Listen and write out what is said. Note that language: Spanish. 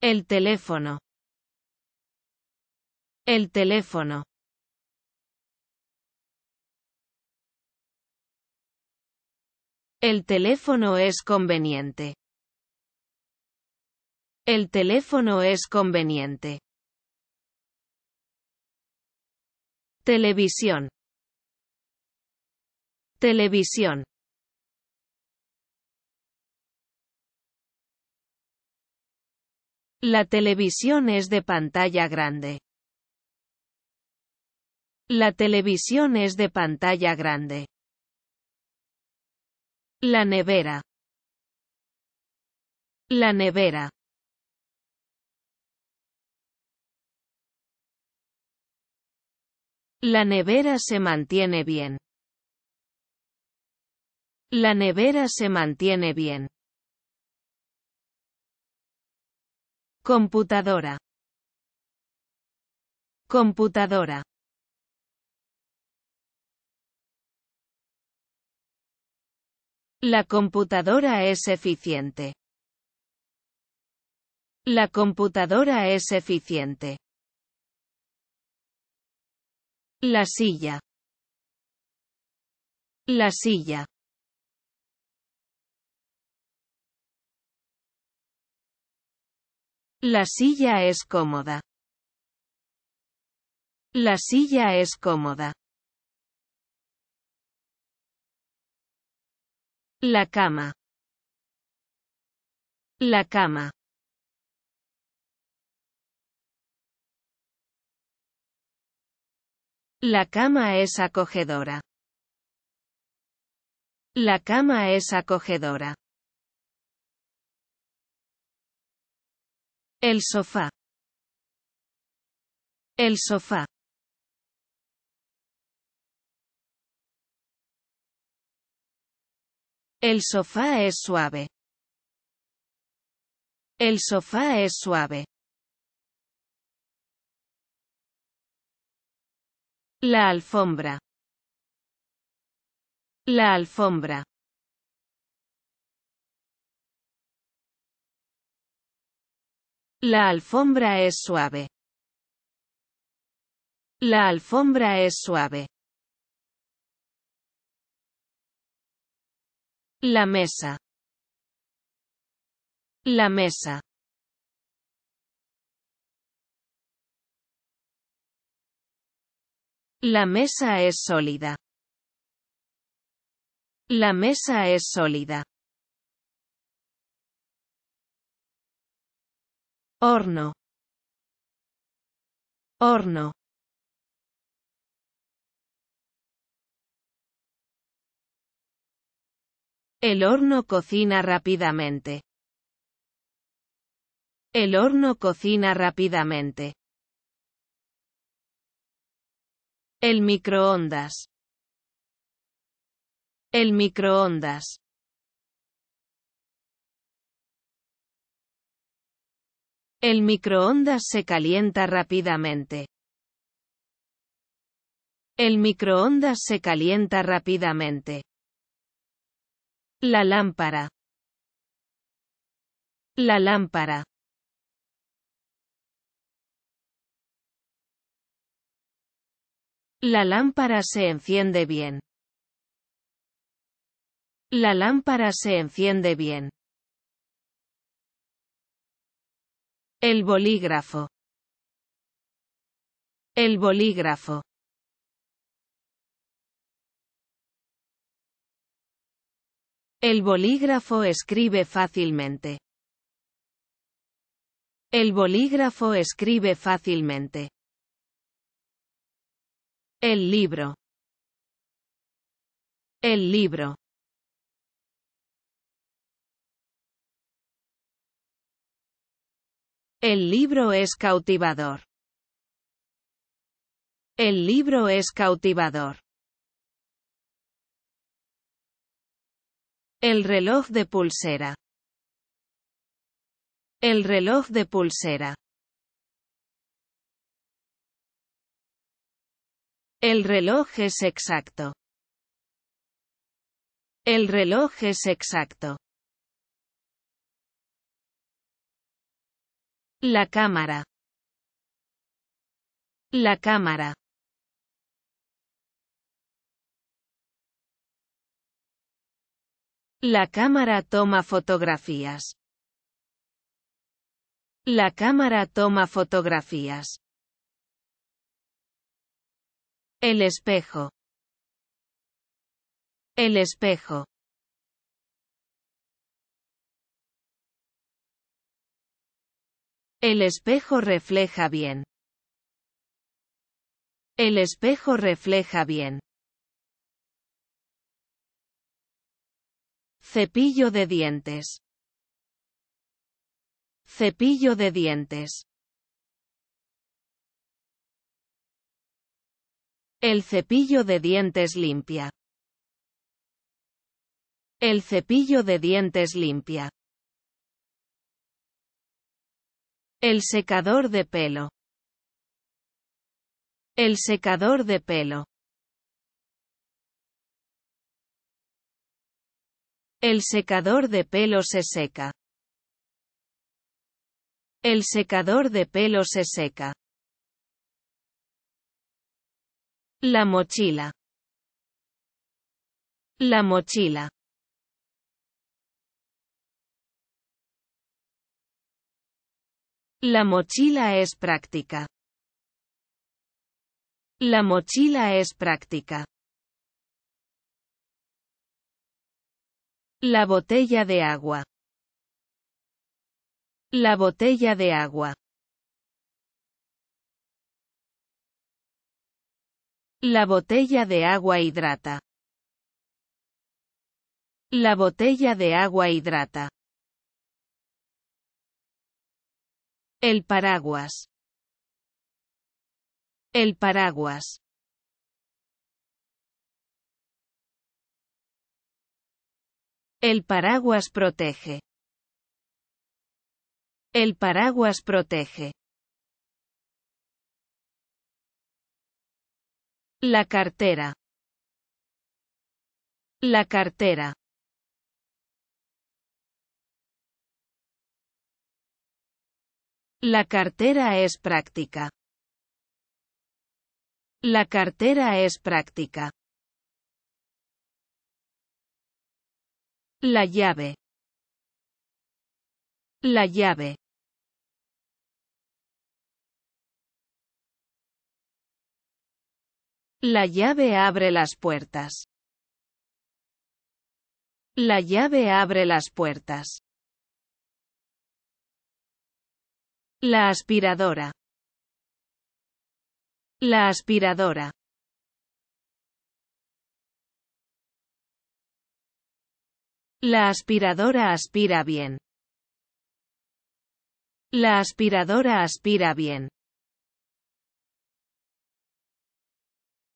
El teléfono. El teléfono. El teléfono es conveniente. El teléfono es conveniente. Televisión. Televisión. La televisión es de pantalla grande. La televisión es de pantalla grande. La nevera. La nevera. La nevera se mantiene bien. La nevera se mantiene bien. Computadora. Computadora. La computadora es eficiente. La computadora es eficiente. La silla. La silla. La silla es cómoda. La silla es cómoda. La cama. La cama. La cama es acogedora. La cama es acogedora. El sofá. El sofá. El sofá es suave. El sofá es suave. La alfombra. La alfombra. La alfombra es suave. La alfombra es suave. La mesa. La mesa. La mesa es sólida. La mesa es sólida. horno horno El horno cocina rápidamente. El horno cocina rápidamente. El microondas. El microondas. El microondas se calienta rápidamente. El microondas se calienta rápidamente. La lámpara. La lámpara. La lámpara se enciende bien. La lámpara se enciende bien. El bolígrafo. El bolígrafo. El bolígrafo escribe fácilmente. El bolígrafo escribe fácilmente. El libro. El libro. El libro es cautivador. El libro es cautivador. El reloj de pulsera. El reloj de pulsera. El reloj es exacto. El reloj es exacto. La cámara. La cámara. La cámara toma fotografías. La cámara toma fotografías. El espejo. El espejo. El espejo refleja bien. El espejo refleja bien. Cepillo de dientes. Cepillo de dientes. El cepillo de dientes limpia. El cepillo de dientes limpia. El secador de pelo. El secador de pelo. El secador de pelo se seca. El secador de pelo se seca. La mochila. La mochila. La mochila es práctica. La mochila es práctica. La botella de agua. La botella de agua. La botella de agua hidrata. La botella de agua hidrata. El paraguas. El paraguas. El paraguas protege. El paraguas protege. La cartera. La cartera. La cartera es práctica. La cartera es práctica. La llave. La llave. La llave abre las puertas. La llave abre las puertas. La aspiradora. La aspiradora. La aspiradora aspira bien. La aspiradora aspira bien.